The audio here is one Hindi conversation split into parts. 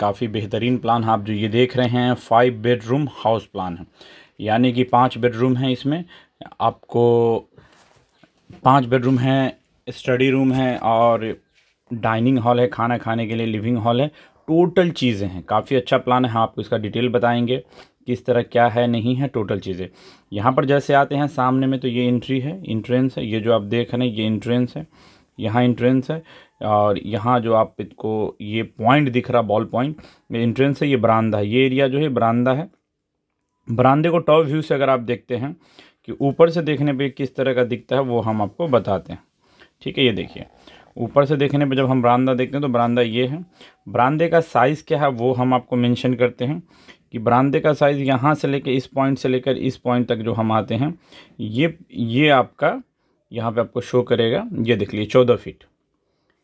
काफ़ी बेहतरीन प्लान आप जो ये देख रहे हैं फाइव बेडरूम हाउस प्लान है यानी कि पाँच बेडरूम है इसमें आपको पाँच बेडरूम है स्टडी रूम है और डाइनिंग हॉल है खाना खाने के लिए लिविंग हॉल है टोटल चीज़ें हैं काफ़ी अच्छा प्लान है आपको इसका डिटेल बताएंगे किस तरह क्या है नहीं है टोटल चीज़ें यहाँ पर जैसे आते हैं सामने में तो ये इंट्री है इंट्रेंस है ये जो आप देख रहे हैं ये इंट्रेंस है यहाँ इंट्रेंस है और यहाँ जो आप इसको ये पॉइंट दिख रहा बॉल पॉइंट इंट्रेंस है ये बरामदा है ये एरिया जो है बरामदा है बरामदे को टॉप व्यू से अगर आप देखते हैं कि ऊपर से देखने पे किस तरह का दिखता है वो हम आपको बताते हैं ठीक है ये देखिए ऊपर से देखने पे जब हम बरामदा देखते हैं तो बरामदा ये है बरामदे का साइज़ क्या है वो हम आपको मेंशन करते हैं कि बरामदे का साइज़ यहाँ से लेकर इस पॉइंट से लेकर इस पॉइंट तक जो हम आते हैं ये ये आपका यहाँ पे आपको शो करेगा ये देख लीजिए चौदह फीट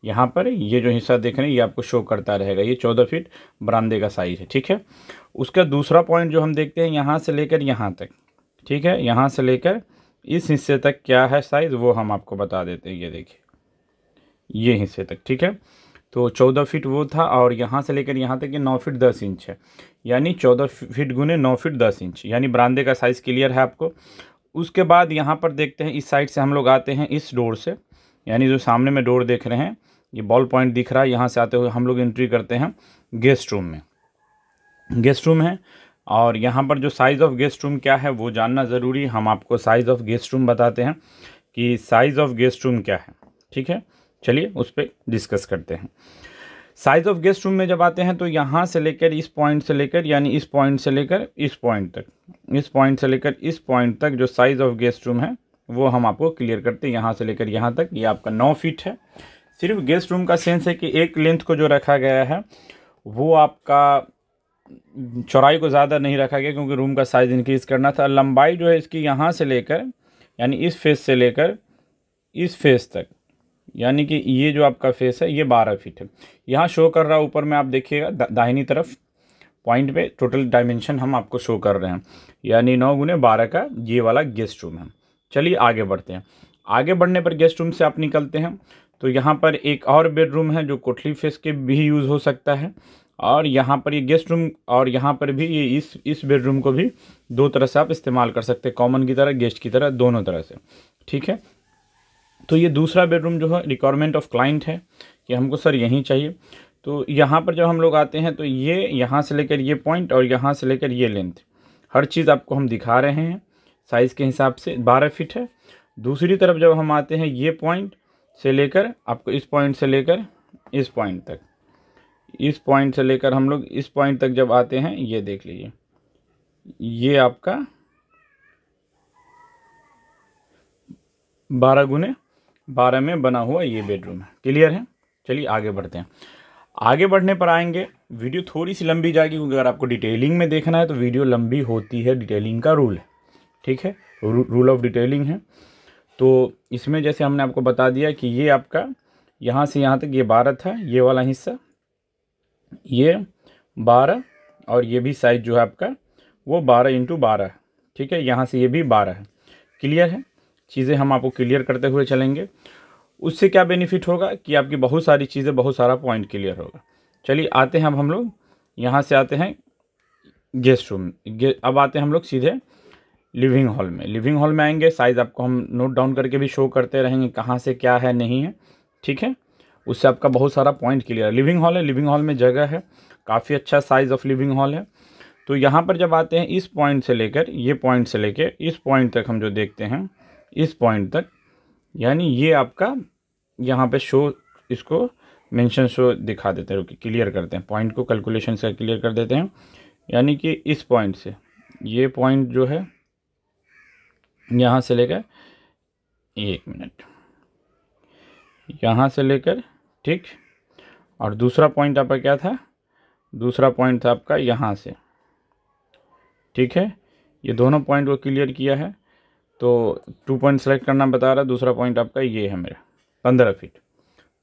यहाँ पर ये जो हिस्सा देख रहे हैं ये आपको शो करता रहेगा ये चौदह फीट बरामदे का साइज़ है ठीक है उसका दूसरा पॉइंट जो हम देखते हैं यहाँ से लेकर यहाँ तक ठीक है यहाँ से लेकर इस हिस्से तक क्या है साइज़ वो हम आपको बता देते हैं ये देखिए ये हिस्से तक ठीक है तो चौदह फीट वो था और यहाँ से लेकर यहाँ तक ये नौ फीट दस इंच है यानी चौदह फीट गुने नौ फीट दस इंच यानी बरामदे का साइज़ क्लियर है आपको उसके बाद यहाँ पर देखते हैं इस साइड से हम लोग आते हैं इस डोर से यानी जो सामने में डोर देख रहे हैं ये बॉल पॉइंट दिख रहा है यहाँ से आते हुए हम लोग एंट्री करते हैं गेस्ट रूम में गेस्ट रूम है और यहाँ पर जो साइज़ ऑफ गेस्ट रूम क्या है वो जानना ज़रूरी हम आपको साइज़ ऑफ गेस्ट रूम बताते हैं कि साइज़ ऑफ गेस्ट रूम क्या है ठीक है चलिए उस पर डिस्कस करते हैं साइज़ ऑफ गेस्ट रूम में जब आते हैं तो यहाँ से लेकर इस पॉइंट से लेकर यानी इस पॉइंट से लेकर इस पॉइंट तक इस पॉइंट से लेकर इस पॉइंट तक जो साइज़ ऑफ गेस्ट रूम है वो हम आपको क्लियर करते हैं यहाँ से लेकर यहाँ तक ये यह आपका नौ फीट है सिर्फ गेस्ट रूम का सेंस है कि एक लेंथ को जो रखा गया है वो आपका चौड़ाई को ज़्यादा नहीं रखा गया क्योंकि रूम का साइज़ इंक्रीज़ करना था लंबाई जो है इसकी यहाँ से लेकर यानी इस फेस से लेकर इस फेस तक यानी कि ये जो आपका फेस है ये बारह फीट है यहाँ शो कर रहा ऊपर में आप देखिएगा दा, दाहिनी तरफ पॉइंट पे टोटल डायमेंशन हम आपको शो कर रहे हैं यानी नौ गुने बारह का ये वाला गेस्ट रूम है चलिए आगे बढ़ते हैं आगे बढ़ने पर गेस्ट रूम से आप निकलते हैं तो यहाँ पर एक और बेडरूम है जो कोठली फेस के भी यूज़ हो सकता है और यहाँ पर ये गेस्ट रूम और यहाँ पर भी ये इस इस बेडरूम को भी दो तरह से आप इस्तेमाल कर सकते हैं कॉमन की तरह गेस्ट की तरह दोनों तरह से ठीक है तो ये दूसरा बेडरूम जो है रिक्वायरमेंट ऑफ क्लाइंट है कि हमको सर यहीं चाहिए तो यहाँ पर जब हम लोग आते हैं तो ये यहाँ से लेकर ये पॉइंट और यहाँ से लेकर ये लेंथ हर चीज़ आपको हम दिखा रहे हैं साइज़ के हिसाब से बारह फिट है दूसरी तरफ जब हम आते हैं ये पॉइंट से लेकर आपको इस पॉइंट से लेकर इस पॉइंट तक इस पॉइंट से लेकर हम लोग इस पॉइंट तक जब आते हैं ये देख लीजिए ये आपका बारह गुने बारह में बना हुआ ये बेडरूम है क्लियर है चलिए आगे बढ़ते हैं आगे बढ़ने पर आएंगे वीडियो थोड़ी सी लंबी जाएगी क्योंकि अगर आपको डिटेलिंग में देखना है तो वीडियो लंबी होती है डिटेलिंग का रूल है ठीक है रूल ऑफ डिटेलिंग है तो इसमें जैसे हमने आपको बता दिया कि ये आपका यहाँ से यहाँ तक ये बारह था ये वाला हिस्सा ये बारह और ये भी साइज जो है आपका वो बारह इंटू बारह ठीक है यहाँ से ये भी बारह है क्लियर है चीज़ें हम आपको क्लियर करते हुए चलेंगे उससे क्या बेनिफिट होगा कि आपकी बहुत सारी चीज़ें बहुत सारा पॉइंट क्लियर होगा चलिए आते हैं अब हम लोग यहाँ से आते हैं गेस्ट रूम गे, अब आते हैं हम लोग सीधे लिविंग हॉल में लिविंग हॉल में आएंगे साइज़ आपको हम नोट डाउन करके भी शो करते रहेंगे कहाँ से क्या है नहीं है ठीक है उससे आपका बहुत सारा पॉइंट क्लियर है लिविंग हॉल है लिविंग हॉल में जगह है काफ़ी अच्छा साइज़ ऑफ लिविंग हॉल है तो यहाँ पर जब आते हैं इस पॉइंट से लेकर ये पॉइंट से लेकर इस पॉइंट तक हम जो देखते हैं इस पॉइंट तक यानी ये आपका यहाँ पे शो इसको मेंशन शो दिखा देते हैं क्लियर करते हैं पॉइंट को कैलकुलेशन से क्लियर कर देते हैं यानी कि इस पॉइंट से ये पॉइंट जो है यहाँ से लेकर एक मिनट यहाँ से लेकर ठीक और दूसरा पॉइंट आपका क्या था दूसरा पॉइंट था आपका यहाँ से ठीक है ये दोनों पॉइंट को क्लियर किया है तो टू पॉइंट सेलेक्ट करना बता रहा है दूसरा पॉइंट आपका ये है मेरा पंद्रह फीट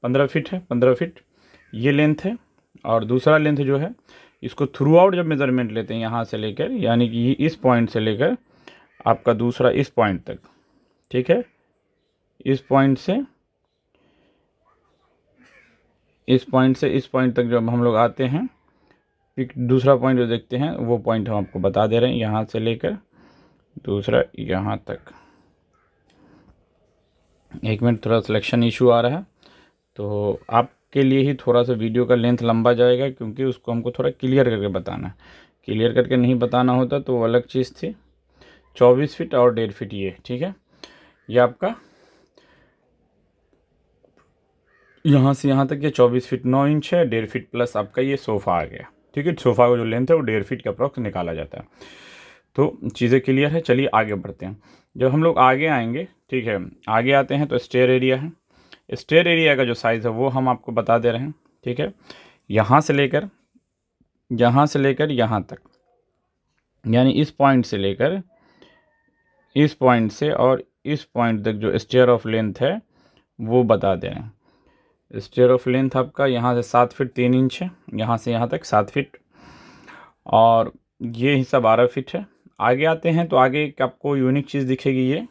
पंद्रह फीट है पंद्रह फीट ये लेंथ है और दूसरा लेंथ जो है इसको थ्रू आउट जब मेज़रमेंट लेते हैं यहाँ से लेकर यानी कि इस पॉइंट से लेकर आपका दूसरा इस पॉइंट तक ठीक है इस पॉइंट से इस पॉइंट से इस पॉइंट तक जब हम लोग आते हैं फिर दूसरा पॉइंट जो देखते हैं वो पॉइंट हम आपको बता दे रहे हैं यहाँ से लेकर दूसरा यहाँ तक एक मिनट थोड़ा सिलेक्शन इशू आ रहा है तो आपके लिए ही थोड़ा सा वीडियो का लेंथ लंबा जाएगा क्योंकि उसको हमको थोड़ा क्लियर करके बताना है क्लियर करके नहीं बताना होता तो वो अलग चीज़ थी चौबीस फिट और डेढ़ फिट ये ठीक है ये आपका यहाँ से यहाँ तक ये चौबीस फिट नौ इंच है डेढ़ फिट प्लस आपका ये सोफ़ा आ गया ठीक है सोफ़ा का जो लेंथ है वो डेढ़ फिट का अप्रॉक्स निकाला जाता है तो चीज़ें क्लियर है चलिए आगे बढ़ते हैं जब हम लोग आगे आएंगे ठीक है आगे आते हैं तो स्टेयर एरिया है स्टेयर एरिया का जो साइज़ है वो हम आपको बता दे रहे हैं ठीक है यहाँ से लेकर यहाँ से लेकर यहाँ तक यानी इस पॉइंट से लेकर इस पॉइंट से और इस पॉइंट तक जो स्टेयर ऑफ लेंथ है वो बता दें स्टेयर ऑफ लेंथ आपका यहाँ से सात फिट तीन इंच है यहाँ से यहाँ तक सात फिट और ये हिस्सा बारह फिट है आगे आते हैं तो आगे एक आपको यूनिक चीज़ दिखेगी ये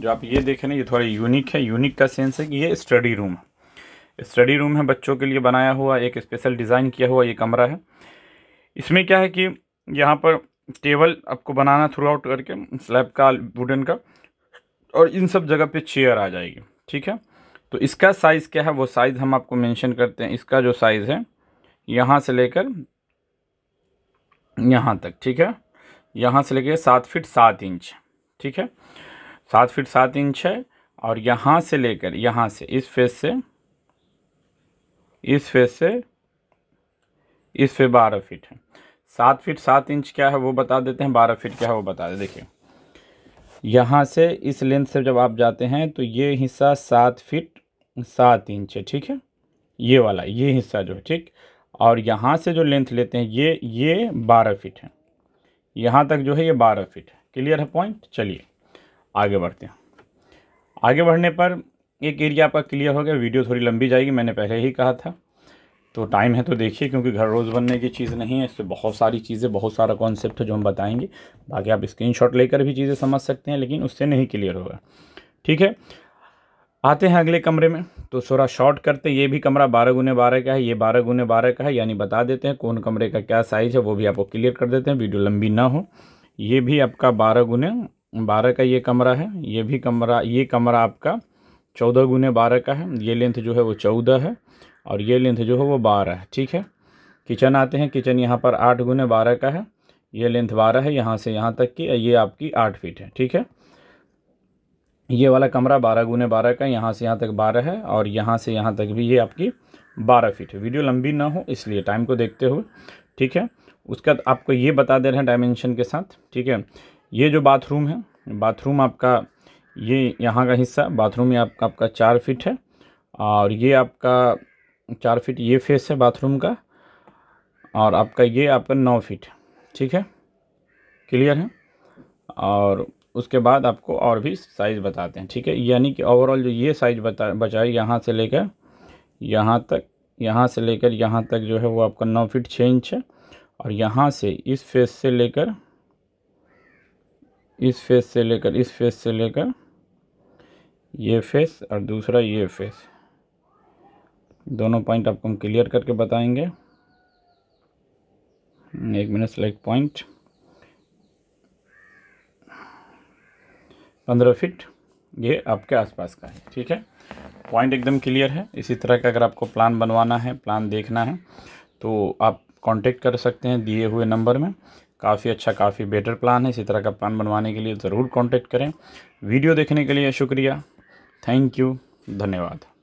जो आप ये देख रहे हैं ये थोड़ा यूनिक है यूनिक का सेंस है कि ये स्टडी रूम है स्टडी रूम है बच्चों के लिए बनाया हुआ एक स्पेशल डिज़ाइन किया हुआ ये कमरा है इसमें क्या है कि यहाँ पर टेबल आपको बनाना थ्रू आउट करके स्लैब का वुडन का और इन सब जगह पे चेयर आ जाएगी ठीक है तो इसका साइज़ क्या है वो साइज़ हम आपको मेंशन करते हैं इसका जो साइज़ है यहाँ से लेकर यहाँ तक ठीक है यहाँ से लेकर सात फीट सात इंच ठीक है सात फीट सात इंच है और यहाँ से लेकर यहाँ से इस फेस से इस फेस से इस पे बारह फीट है सात फीट सात इंच क्या है वो बता देते हैं बारह फीट क्या है वो बता दें देखिए यहाँ से इस लेंथ से जब आप जाते हैं तो ये हिस्सा सात फीट सात इंच है ठीक है ये वाला ये हिस्सा जो है ठीक और यहाँ से जो लेंथ लेते हैं ये ये बारह फीट है यहाँ तक जो है ये बारह फीट है क्लियर है पॉइंट चलिए आगे बढ़ते हैं आगे बढ़ने पर एक एरिया आपका क्लियर हो गया वीडियो थोड़ी लंबी जाएगी मैंने पहले ही कहा था तो टाइम है तो देखिए क्योंकि घर रोज़ बनने की चीज़ नहीं है इससे बहुत सारी चीज़ें बहुत सारा कॉन्सेप्ट है जो हम बताएंगे बाकी आप स्क्रीनशॉट लेकर भी चीज़ें समझ सकते हैं लेकिन उससे नहीं क्लियर होगा ठीक है आते हैं अगले कमरे में तो थोड़ा शॉर्ट करते हैं ये भी कमरा बारह गुने बारह का है ये बारह गुने बारह का है यानी बता देते हैं कौन कमरे का क्या साइज़ है वो भी आपको क्लियर कर देते हैं वीडियो लंबी ना हो ये भी आपका बारह गुने बारह का ये कमरा है ये भी कमरा ये कमरा आपका चौदह गुने बारह का है ये लेंथ जो है वो चौदह है और ये लेंथ जो है वो बारह है ठीक है किचन आते हैं किचन यहाँ पर आठ गुने बारह का है ये लेंथ बारह है यहाँ से यहाँ तक की ये आपकी आठ फीट है ठीक है ये वाला कमरा बारह गुने बारह का यहाँ से यहाँ तक बारह है और यहाँ से यहाँ तक भी ये आपकी बारह फीट है वीडियो लंबी ना हो इसलिए टाइम को देखते हुए ठीक है उसका आपको ये बता दे रहे हैं डायमेंशन के साथ ठीक है ये जो बाथरूम है बाथरूम आपका ये यहाँ का हिस्सा बाथरूम ये आपका आपका चार फिट है और ये आपका चार फीट ये फेस है बाथरूम का और आपका ये आपका नौ फीट ठीक है क्लियर है और उसके बाद आपको और भी साइज़ बताते हैं ठीक है यानी कि ओवरऑल जो ये साइज़ बता बचाए यहाँ से लेकर यहाँ तक यहाँ से लेकर यहाँ तक जो है वो आपका नौ फीट छः इंच है और यहाँ से इस फेस से लेकर इस फेस से लेकर इस फेस से लेकर ये फेस और दूसरा ये फेस दोनों पॉइंट आपको हम क्लियर करके बताएंगे एक मिनट सेलेक्ट पॉइंट पंद्रह फिट ये आपके आसपास का है ठीक है पॉइंट एकदम क्लियर है इसी तरह का अगर आपको प्लान बनवाना है प्लान देखना है तो आप कांटेक्ट कर सकते हैं दिए हुए नंबर में काफ़ी अच्छा काफ़ी बेटर प्लान है इसी तरह का प्लान बनवाने के लिए ज़रूर कांटेक्ट करें वीडियो देखने के लिए शुक्रिया थैंक यू धन्यवाद